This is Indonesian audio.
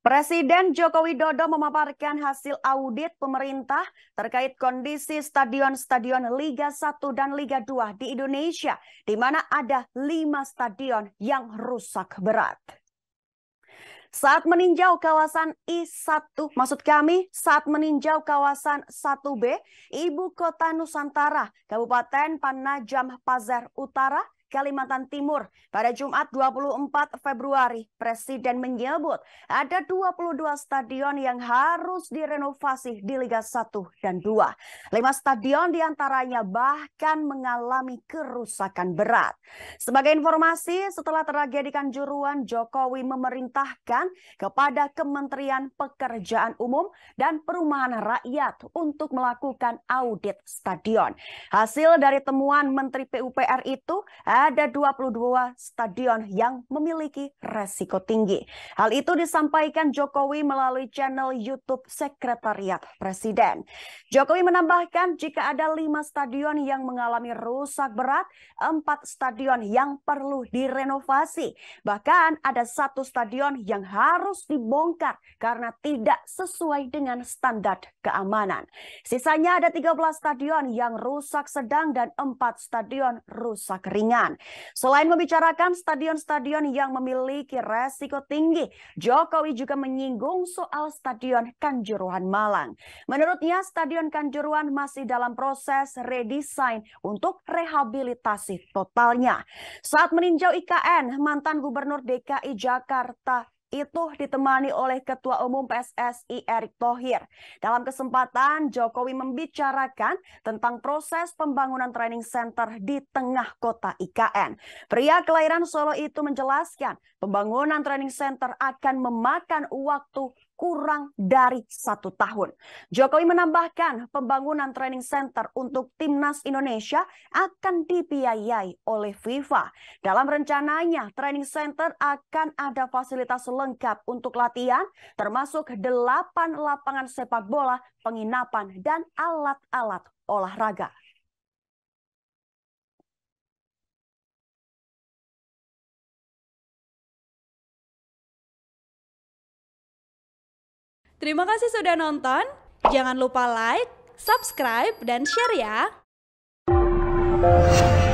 Presiden Joko Widodo memaparkan hasil audit pemerintah terkait kondisi stadion-stadion Liga 1 dan Liga 2 di Indonesia, di mana ada lima stadion yang rusak berat. Saat meninjau kawasan I1, maksud kami saat meninjau kawasan 1B, Ibu Kota Nusantara, Kabupaten Panajam Pazar Utara, Kalimantan Timur. Pada Jumat 24 Februari, Presiden menyebut ada 22 stadion yang harus direnovasi di Liga 1 dan 2. Lima stadion diantaranya bahkan mengalami kerusakan berat. Sebagai informasi, setelah tragedi Kanjuruan, Jokowi memerintahkan kepada Kementerian Pekerjaan Umum dan Perumahan Rakyat untuk melakukan audit stadion. Hasil dari temuan Menteri PUPR itu ada 22 stadion yang memiliki resiko tinggi. Hal itu disampaikan Jokowi melalui channel YouTube Sekretariat Presiden. Jokowi menambahkan jika ada 5 stadion yang mengalami rusak berat, 4 stadion yang perlu direnovasi. Bahkan ada satu stadion yang harus dibongkar karena tidak sesuai dengan standar keamanan. Sisanya ada 13 stadion yang rusak sedang dan 4 stadion rusak ringan. Selain membicarakan stadion-stadion yang memiliki resiko tinggi, Jokowi juga menyinggung soal Stadion Kanjuruhan Malang. Menurutnya, Stadion Kanjuruhan masih dalam proses redesign untuk rehabilitasi totalnya. Saat meninjau IKN, mantan Gubernur DKI Jakarta itu ditemani oleh Ketua Umum PSSI Erick Thohir. Dalam kesempatan, Jokowi membicarakan tentang proses pembangunan training center di tengah kota IKN. Pria kelahiran Solo itu menjelaskan pembangunan training center akan memakan waktu kurang dari satu tahun. Jokowi menambahkan pembangunan training center untuk timnas Indonesia akan dibiayai oleh FIFA. Dalam rencananya, training center akan ada fasilitas lengkap untuk latihan, termasuk 8 lapangan sepak bola, penginapan, dan alat-alat olahraga. Terima kasih sudah nonton. Jangan lupa like, subscribe, dan share ya.